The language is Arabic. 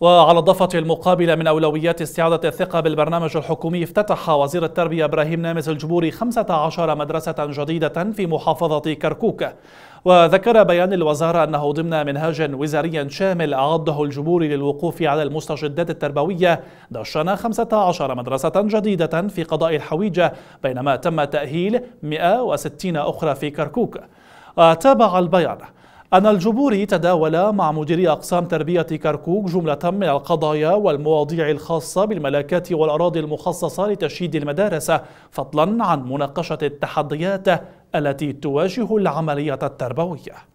وعلى الضفة المقابلة من أولويات استعادة الثقة بالبرنامج الحكومي افتتح وزير التربية إبراهيم نامز الجبوري 15 مدرسة جديدة في محافظة كركوك وذكر بيان الوزارة أنه ضمن منهاج وزاري شامل أعده الجبوري للوقوف على المستجدات التربوية دشن 15 مدرسة جديدة في قضاء الحويجة بينما تم تأهيل 160 أخرى في كركوك وتابع البيان أن الجمهوري تداول مع مديري أقسام تربية كركوك جملة من القضايا والمواضيع الخاصة بالملكات والأراضي المخصصة لتشييد المدارس فضلا عن مناقشة التحديات التي تواجه العملية التربوية